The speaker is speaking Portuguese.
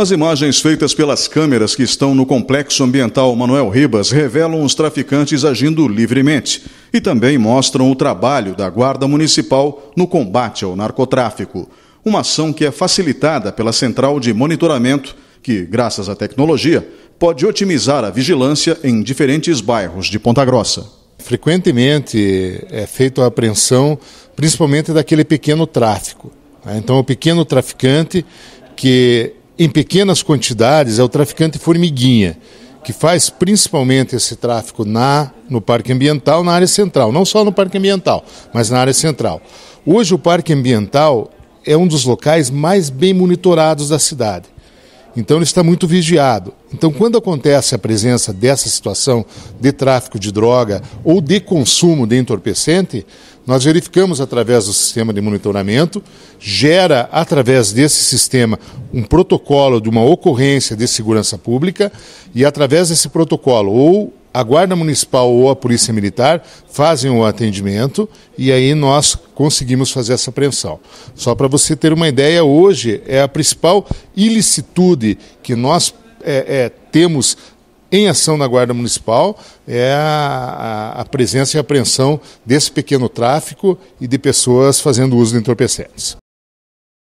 As imagens feitas pelas câmeras que estão no complexo ambiental Manuel Ribas revelam os traficantes agindo livremente e também mostram o trabalho da Guarda Municipal no combate ao narcotráfico. Uma ação que é facilitada pela Central de Monitoramento, que, graças à tecnologia, pode otimizar a vigilância em diferentes bairros de Ponta Grossa. Frequentemente é feita a apreensão, principalmente daquele pequeno tráfico. Né? Então, o pequeno traficante que em pequenas quantidades é o traficante formiguinha, que faz principalmente esse tráfico na no Parque Ambiental, na área central, não só no Parque Ambiental, mas na área central. Hoje o Parque Ambiental é um dos locais mais bem monitorados da cidade. Então ele está muito vigiado. Então, quando acontece a presença dessa situação de tráfico de droga ou de consumo de entorpecente, nós verificamos através do sistema de monitoramento, gera através desse sistema um protocolo de uma ocorrência de segurança pública e através desse protocolo ou a Guarda Municipal ou a Polícia Militar fazem o atendimento e aí nós conseguimos fazer essa apreensão. Só para você ter uma ideia, hoje é a principal ilicitude que nós é, é, temos em ação na Guarda Municipal é a, a, a, presença e apreensão desse pequeno tráfico e de pessoas fazendo uso de entorpecentes.